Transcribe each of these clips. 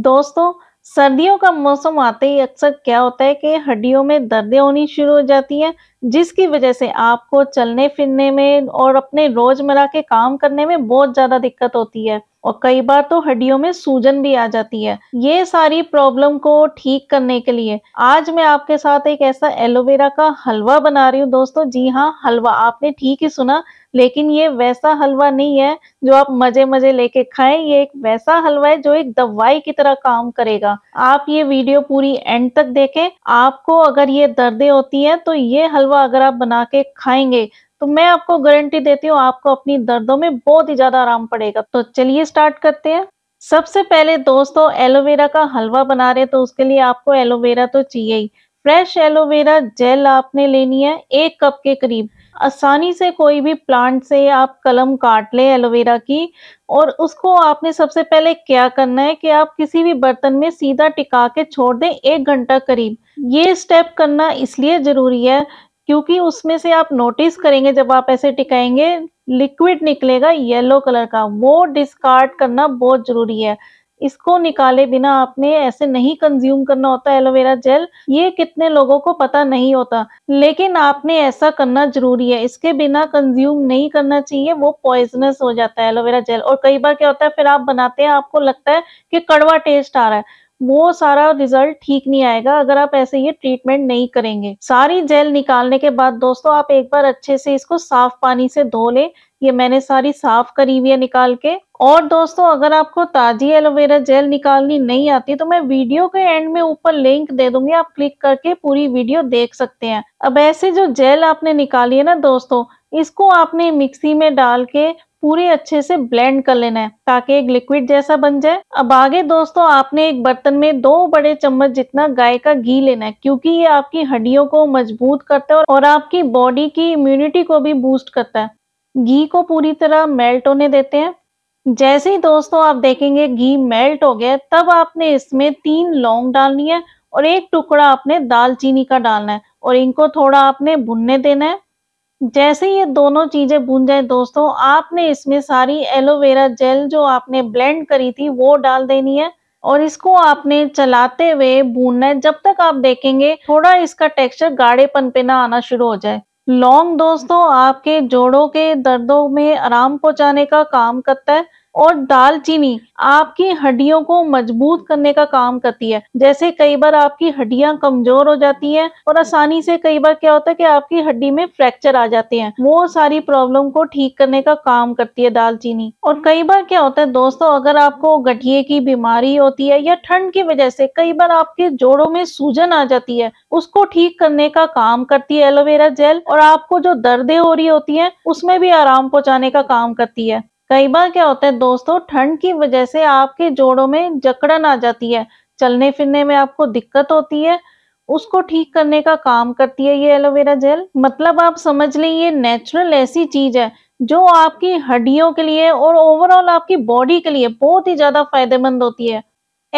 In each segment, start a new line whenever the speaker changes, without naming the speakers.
दोस्तों सर्दियों का मौसम आते ही अक्सर क्या होता है कि हड्डियों में दर्दें होनी शुरू हो जाती हैं जिसकी वजह से आपको चलने फिरने में और अपने रोजमर्रा के काम करने में बहुत ज्यादा दिक्कत होती है और कई बार तो हड्डियों में सूजन भी आ जाती है ये सारी प्रॉब्लम को ठीक करने के लिए आज मैं आपके साथ एक ऐसा एलोवेरा का हलवा बना रही हूँ दोस्तों जी हाँ हलवा आपने ठीक ही सुना लेकिन ये वैसा हलवा नहीं है जो आप मजे मजे लेके खाएं ये एक वैसा हलवा है जो एक दवाई की तरह काम करेगा आप ये वीडियो पूरी एंड तक देखें आपको अगर ये दर्दे होती है तो ये हलवा हलवा अगर आप बना के खाएंगे तो मैं आपको गारंटी देती हूँ आपको अपनी दर्दों में बहुत ही ज्यादा आराम पड़ेगा तो चलिए स्टार्ट करते हैं सबसे पहले दोस्तों एलोवेरा का हलवा बना रहे तो उसके लिए आपको एलोवेरा तो चाहिए ही फ्रेश एलोवेरा जेल आपने लेनी है एक कप के करीब आसानी से कोई भी प्लांट से आप कलम काट ले एलोवेरा की और उसको आपने सबसे पहले क्या करना है कि आप किसी भी बर्तन में सीधा टिका के छोड़ दें एक घंटा करीब ये स्टेप करना इसलिए ज़रूरी है क्योंकि उसमें से आप नोटिस करेंगे जब आप ऐसे टिकाएंगे लिक्विड निकलेगा येलो कलर का वो डिस्कार्ड करना बहुत जरूरी है इसको निकाले बिना आपने ऐसे नहीं कंज्यूम करना होता एलोवेरा जेल ये कितने लोगों को पता नहीं होता लेकिन आपने ऐसा करना जरूरी है इसके बिना कंज्यूम नहीं करना चाहिए वो पॉइजनस हो जाता है एलोवेरा जेल और कई बार क्या होता है फिर आप बनाते हैं आपको लगता है कि कड़वा टेस्ट आ रहा है वो सारा रिजल्ट ठीक नहीं आएगा अगर आप ऐसे ये ट्रीटमेंट नहीं करेंगे सारी जेल निकालने के बाद दोस्तों आप एक बार अच्छे से इसको साफ पानी से धो लें ये मैंने सारी साफ करी हुई है निकाल के और दोस्तों अगर आपको ताज़ी एलोवेरा जेल निकालनी नहीं आती तो मैं वीडियो के एंड में ऊपर लिंक दे दूंगी आप क्लिक करके पूरी वीडियो देख सकते हैं अब ऐसे जो जेल आपने निकाली है ना दोस्तों इसको आपने मिक्सी में डाल के पूरे अच्छे से ब्लेंड कर लेना है ताकि एक लिक्विड जैसा बन जाए अब आगे दोस्तों आपने एक बर्तन में दो बड़े चम्मच जितना गाय का घी लेना है क्योंकि ये आपकी हड्डियों को मजबूत करता है और आपकी बॉडी की इम्यूनिटी को भी बूस्ट करता है घी को पूरी तरह मेल्ट होने देते हैं जैसे ही दोस्तों आप देखेंगे घी मेल्ट हो गया तब आपने इसमें तीन लौंग डालनी है और एक टुकड़ा आपने दालचीनी का डालना है और इनको थोड़ा आपने भुनने देना है जैसे ये दोनों चीजें भून जाए दोस्तों आपने इसमें सारी एलोवेरा जेल जो आपने ब्लेंड करी थी वो डाल देनी है और इसको आपने चलाते हुए भूनना है जब तक आप देखेंगे थोड़ा इसका टेक्सचर गाढ़ेपन पे ना आना शुरू हो जाए लौंग दोस्तों आपके जोड़ों के दर्दों में आराम पहुंचाने का काम करता है और दालचीनी आपकी हड्डियों को मजबूत करने का काम करती है जैसे कई बार आपकी हड्डियां कमजोर हो जाती हैं और आसानी से कई बार क्या होता है कि आपकी हड्डी में फ्रैक्चर आ जाते हैं वो सारी प्रॉब्लम को ठीक करने का काम करती है दालचीनी और कई बार क्या होता है दोस्तों अगर आपको गठिए की बीमारी होती है या ठंड की वजह से कई बार आपके जोड़ों में सूजन आ जाती है उसको ठीक करने का काम करती है एलोवेरा जेल और आपको जो दर्दे हो रही होती है उसमें भी आराम पहुंचाने का काम करती है कई बार क्या होता है दोस्तों ठंड की वजह से आपके जोड़ों में जकड़न आ जाती है चलने फिरने में आपको दिक्कत होती है उसको ठीक करने का काम करती है ये एलोवेरा जेल मतलब आप समझ लें ये नेचुरल ऐसी चीज है जो आपकी हड्डियों के लिए और ओवरऑल आपकी बॉडी के लिए बहुत ही ज्यादा फायदेमंद होती है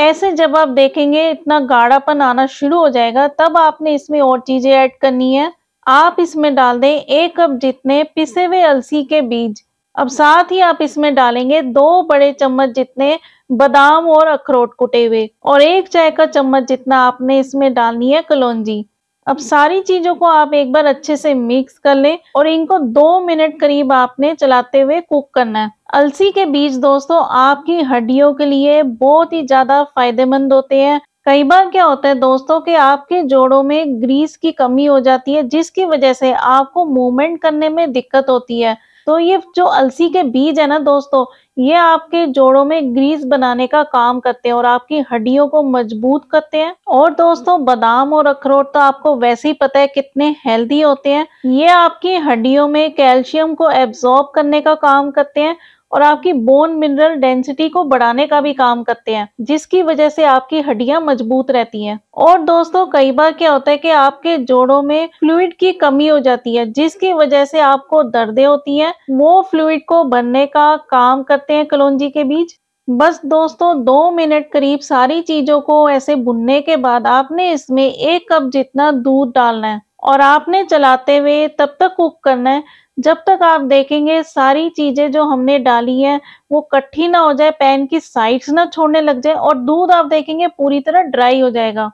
ऐसे जब आप देखेंगे इतना गाढ़ापन आना शुरू हो जाएगा तब आपने इसमें और चीजें ऐड करनी है आप इसमें डाल दें एक कप जितने पिसे हुए अलसी के बीज अब साथ ही आप इसमें डालेंगे दो बड़े चम्मच जितने बादाम और अखरोट कुटे हुए और एक चाय का चम्मच जितना आपने इसमें डालनी है कलौजी अब सारी चीजों को आप एक बार अच्छे से मिक्स कर लें और इनको दो मिनट करीब आपने चलाते हुए कुक करना है अलसी के बीज दोस्तों आपकी हड्डियों के लिए बहुत ही ज्यादा फायदेमंद होते हैं कई बार क्या होता है दोस्तों कि आपके जोड़ों में ग्रीस की कमी हो जाती है जिसकी वजह से आपको मूवमेंट करने में दिक्कत होती है तो ये जो अलसी के बीज है ना दोस्तों ये आपके जोड़ों में ग्रीस बनाने का काम करते हैं और आपकी हड्डियों को मजबूत करते हैं और दोस्तों बादाम और अखरोट तो आपको वैसे ही पता है कितने हेल्दी होते हैं ये आपकी हड्डियों में कैल्शियम को एब्जॉर्ब करने का काम करते हैं और आपकी बोन मिनरल डेंसिटी को बढ़ाने का भी काम करते हैं जिसकी वजह से आपकी हड्डियां मजबूत रहती हैं और दोस्तों कई बार क्या होता है कि आपके जोड़ों में फ्लूइड की कमी हो जाती है जिसकी वजह से आपको दर्दें होती हैं वो फ्लूइड को भरने का काम करते हैं कलौजी के बीच बस दोस्तों दो मिनट करीब सारी चीजों को ऐसे भुनने के बाद आपने इसमें एक कप जितना दूध डालना है और आपने चलाते हुए तब तक कुक करना है जब तक आप देखेंगे सारी चीज़ें जो हमने डाली है वो कट्ठी ना हो जाए पैन की साइड्स ना छोड़ने लग जाए और दूध आप देखेंगे पूरी तरह ड्राई हो जाएगा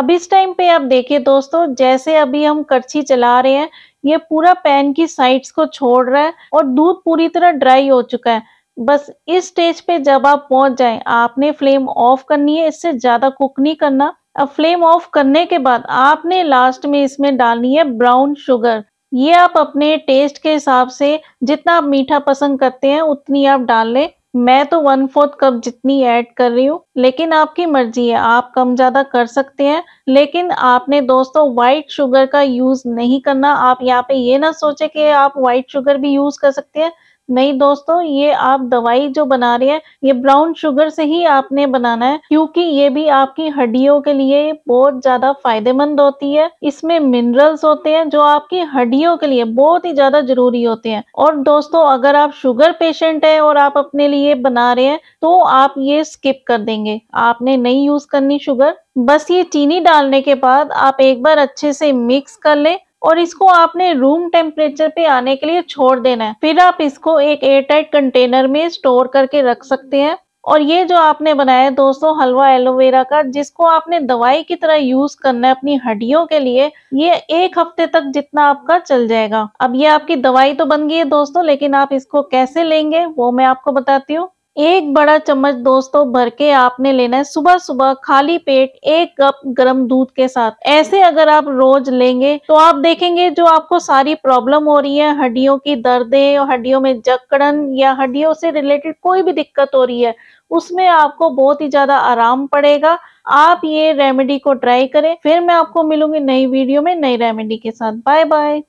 अब इस टाइम पे आप देखिए दोस्तों जैसे अभी हम करछी चला रहे हैं ये पूरा पैन की साइड्स को छोड़ रहा है और दूध पूरी तरह ड्राई हो चुका है बस इस स्टेज पे जब आप पहुंच जाए आपने फ्लेम ऑफ करनी है इससे ज़्यादा कुक नहीं करना अब फ्लेम ऑफ करने के बाद आपने लास्ट में इसमें डालनी है ब्राउन शुगर ये आप अपने टेस्ट के हिसाब से जितना आप मीठा पसंद करते हैं उतनी आप डाल लें मैं तो वन फोर्थ कप जितनी ऐड कर रही हूँ लेकिन आपकी मर्जी है आप कम ज़्यादा कर सकते हैं लेकिन आपने दोस्तों व्हाइट शुगर का यूज़ नहीं करना आप यहाँ पे ये ना सोचे कि आप व्हाइट शुगर भी यूज़ कर सकते हैं नहीं दोस्तों ये आप दवाई जो बना रहे हैं ये ब्राउन शुगर से ही आपने बनाना है क्योंकि ये भी आपकी हड्डियों के लिए बहुत ज्यादा फायदेमंद होती है इसमें मिनरल्स होते हैं जो आपकी हड्डियों के लिए बहुत ही ज्यादा जरूरी होते हैं और दोस्तों अगर आप शुगर पेशेंट है और आप अपने लिए बना रहे हैं तो आप ये स्किप कर देंगे आपने नहीं यूज करनी शुगर बस ये चीनी डालने के बाद आप एक बार अच्छे से मिक्स कर लें और इसको आपने रूम टेम्परेचर पे आने के लिए छोड़ देना है फिर आप इसको एक एयरटाइट कंटेनर में स्टोर करके रख सकते हैं और ये जो आपने बनाया है दोस्तों हलवा एलोवेरा का जिसको आपने दवाई की तरह यूज करना है अपनी हड्डियों के लिए ये एक हफ्ते तक जितना आपका चल जाएगा अब ये आपकी दवाई तो बन गई है दोस्तों लेकिन आप इसको कैसे लेंगे वो मैं आपको बताती हूँ एक बड़ा चम्मच दोस्तों भर के आपने लेना है सुबह सुबह खाली पेट एक कप गरम दूध के साथ ऐसे अगर आप रोज लेंगे तो आप देखेंगे जो आपको सारी प्रॉब्लम हो रही है हड्डियों की दर्दें और हड्डियों में जकड़न या हड्डियों से रिलेटेड कोई भी दिक्कत हो रही है उसमें आपको बहुत ही ज्यादा आराम पड़ेगा आप ये रेमेडी को ट्राई करें फिर मैं आपको मिलूंगी नई वीडियो में नई रेमेडी के साथ बाय बाय